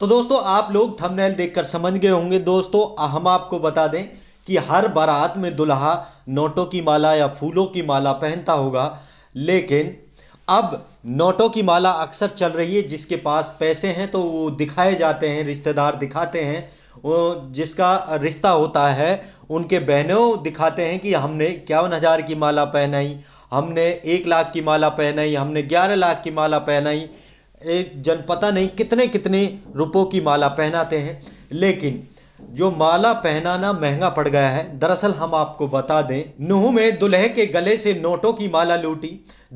तो दोस्तों आप लोग थंबनेल देखकर समझ गए होंगे दोस्तों हम आपको बता दें कि हर बारात में दुल्हा नोटों की माला या फूलों की माला पहनता होगा लेकिन अब नोटों की माला अक्सर चल रही है जिसके पास पैसे हैं तो वो दिखाए जाते हैं रिश्तेदार दिखाते हैं वो जिसका रिश्ता होता है उनके बहनों दिखाते हैं कि हमने इक्यावन हज़ार की माला पहनाई हमने एक लाख की माला पहनाई हमने ग्यारह लाख की माला पहनाई एक जन पता नहीं कितने कितने रुपयों की माला पहनाते हैं लेकिन जो माला पहनाना महंगा पड़ गया है दरअसल हम आपको बता दें नूह में दुल्हे के गले से नोटों की माला लूटी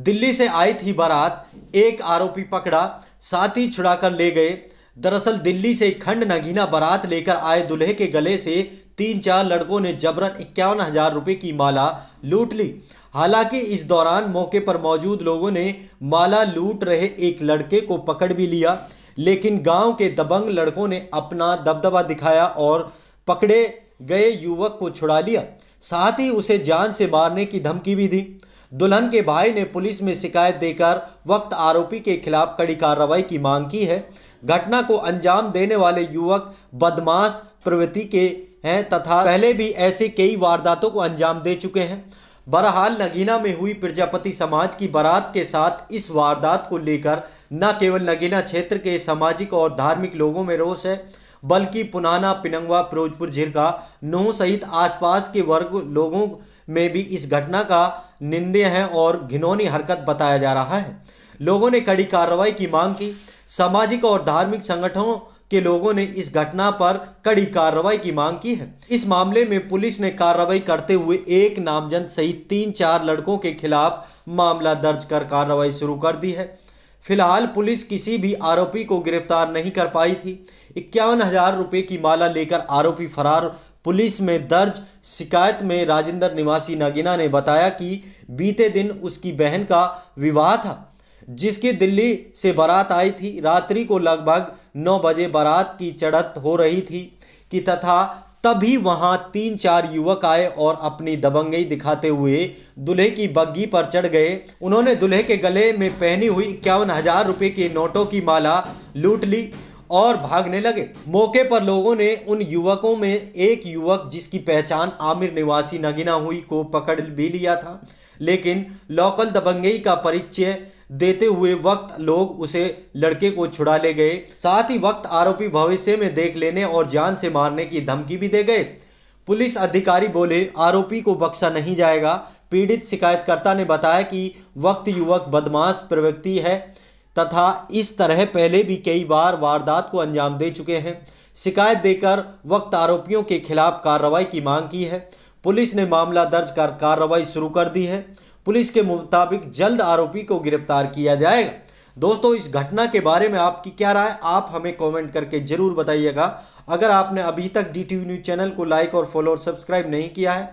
दिल्ली से आई थी बारात एक आरोपी पकड़ा साथ ही छुड़ाकर ले गए दरअसल दिल्ली से खंड नगीना बारात लेकर आए दुल्हे के गले से तीन चार लड़कों ने जबरन इक्यावन हजार रुपये की माला लूट ली हालांकि इस दौरान मौके पर मौजूद लोगों ने माला लूट रहे एक लड़के को पकड़ भी लिया लेकिन गांव के दबंग लड़कों ने अपना दबदबा दिखाया और पकड़े गए युवक को छुड़ा लिया साथ ही उसे जान से मारने की धमकी भी दी दुल्हन के भाई ने पुलिस में शिकायत देकर वक्त आरोपी के खिलाफ कड़ी कार्रवाई की मांग की है घटना को अंजाम देने वाले युवक बदमाश प्रवृत्ति के हैं तथा पहले भी ऐसे कई वारदातों को अंजाम दे चुके हैं बहरहाल नगीना में हुई प्रजापति समाज की बारात के साथ इस वारदात को लेकर न केवल नगीना क्षेत्र के सामाजिक और धार्मिक लोगों में रोष है बल्कि पुनाना पिनंगवा फिरोजपुर झिरका नूह सहित आसपास के वर्ग लोगों में भी इस घटना का निंदे है और घिनौनी हरकत बताया जा रहा है लोगों ने कड़ी कार्रवाई की मांग की सामाजिक और धार्मिक संगठनों के लोगों ने इस घटना पर कड़ी कार्रवाई की मांग की है इस मामले में पुलिस ने कार्रवाई करते हुए एक नामजन सहित तीन चार लड़कों के खिलाफ मामला दर्ज कर कार्रवाई शुरू कर दी है फिलहाल पुलिस किसी भी आरोपी को गिरफ्तार नहीं कर पाई थी इक्यावन हजार रुपये की माला लेकर आरोपी फरार पुलिस में दर्ज शिकायत में राजेंद्र निवासी नगीना ने बताया कि बीते दिन उसकी बहन का विवाह था जिसकी दिल्ली से बारात आई थी रात्रि को लगभग नौ बजे बारात की चढ़त हो रही थी कि तथा तभी वहां तीन चार युवक आए और अपनी दबंगई दिखाते हुए दुल्हे की बग्गी पर चढ़ गए उन्होंने दुल्हे के गले में पहनी हुई इक्यावन हजार रुपये के नोटों की माला लूट ली और भागने लगे मौके पर लोगों ने उन युवकों में एक युवक जिसकी पहचान आमिर निवासी नगिना हुई को पकड़ भी लिया था लेकिन लोकल दबंगई का परिचय देते हुए वक्त लोग उसे लड़के को छुड़ा ले गए साथ ही वक्त आरोपी भविष्य में देख लेने और जान से मारने की धमकी भी दे गए पुलिस अधिकारी बोले आरोपी को बख्शा नहीं जाएगा पीड़ित शिकायतकर्ता ने बताया कि वक्त युवक बदमाश प्रवृत्ति है तथा इस तरह पहले भी कई बार वारदात को अंजाम दे चुके हैं शिकायत देकर वक्त आरोपियों के खिलाफ कार्रवाई की मांग की है पुलिस ने मामला दर्ज कर कार्रवाई शुरू कर दी है पुलिस के मुताबिक जल्द आरोपी को गिरफ्तार किया जाएगा दोस्तों इस घटना के बारे में आपकी क्या राय आप हमें कमेंट करके ज़रूर बताइएगा अगर आपने अभी तक डी न्यूज़ चैनल को लाइक और फॉलो और सब्सक्राइब नहीं किया है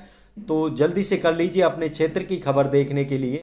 तो जल्दी से कर लीजिए अपने क्षेत्र की खबर देखने के लिए